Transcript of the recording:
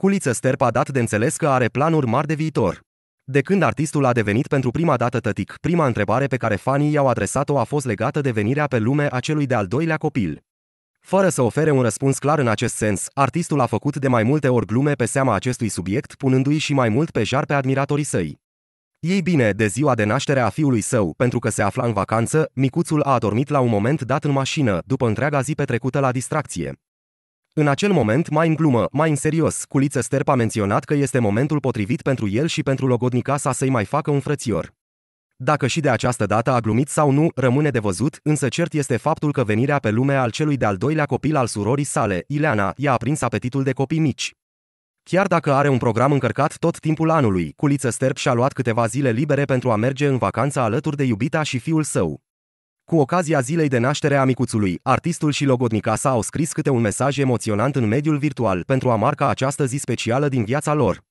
Culiță Sterp a dat de înțeles că are planuri mari de viitor. De când artistul a devenit pentru prima dată tătic, prima întrebare pe care fanii i-au adresat-o a fost legată de venirea pe lume a celui de-al doilea copil. Fără să ofere un răspuns clar în acest sens, artistul a făcut de mai multe ori glume pe seama acestui subiect, punându-i și mai mult pe jar pe admiratorii săi. Ei bine, de ziua de naștere a fiului său, pentru că se afla în vacanță, micuțul a adormit la un moment dat în mașină, după întreaga zi petrecută la distracție. În acel moment, mai în glumă, mai în serios, Culiță Sterp a menționat că este momentul potrivit pentru el și pentru logodnica sa să-i mai facă un frățior. Dacă și de această dată a glumit sau nu, rămâne de văzut, însă cert este faptul că venirea pe lume al celui de-al doilea copil al surorii sale, Ileana, i-a aprins apetitul de copii mici. Chiar dacă are un program încărcat tot timpul anului, Culiță Sterp și-a luat câteva zile libere pentru a merge în vacanță alături de iubita și fiul său. Cu ocazia zilei de naștere a micuțului, artistul și logodnica sa au scris câte un mesaj emoționant în mediul virtual pentru a marca această zi specială din viața lor.